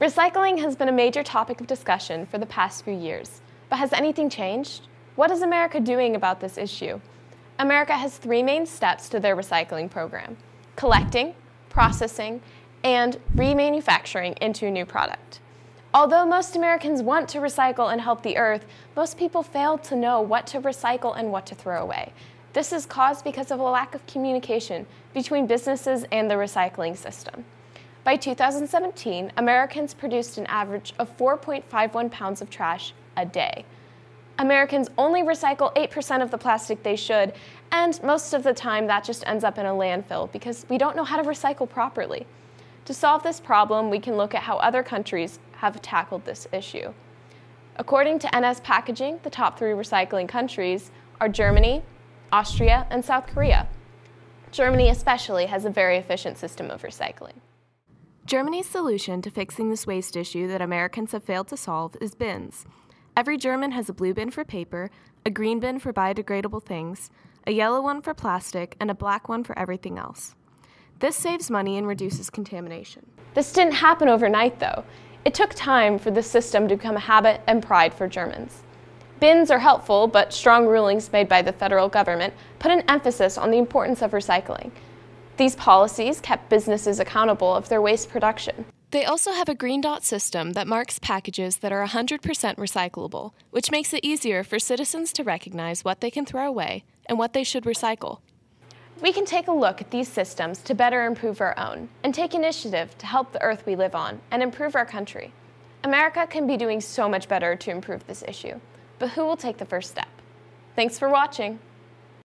Recycling has been a major topic of discussion for the past few years, but has anything changed? What is America doing about this issue? America has three main steps to their recycling program collecting, processing, and remanufacturing into a new product. Although most Americans want to recycle and help the earth, most people fail to know what to recycle and what to throw away. This is caused because of a lack of communication between businesses and the recycling system. By 2017, Americans produced an average of 4.51 pounds of trash a day. Americans only recycle 8% of the plastic they should, and most of the time that just ends up in a landfill because we don't know how to recycle properly. To solve this problem, we can look at how other countries have tackled this issue. According to NS Packaging, the top three recycling countries are Germany, Austria, and South Korea. Germany especially has a very efficient system of recycling. Germany's solution to fixing this waste issue that Americans have failed to solve is bins. Every German has a blue bin for paper, a green bin for biodegradable things, a yellow one for plastic, and a black one for everything else. This saves money and reduces contamination. This didn't happen overnight, though. It took time for the system to become a habit and pride for Germans. Bins are helpful, but strong rulings made by the federal government put an emphasis on the importance of recycling, these policies kept businesses accountable of their waste production. They also have a green dot system that marks packages that are 100% recyclable, which makes it easier for citizens to recognize what they can throw away and what they should recycle. We can take a look at these systems to better improve our own and take initiative to help the earth we live on and improve our country. America can be doing so much better to improve this issue, but who will take the first step? Thanks for watching!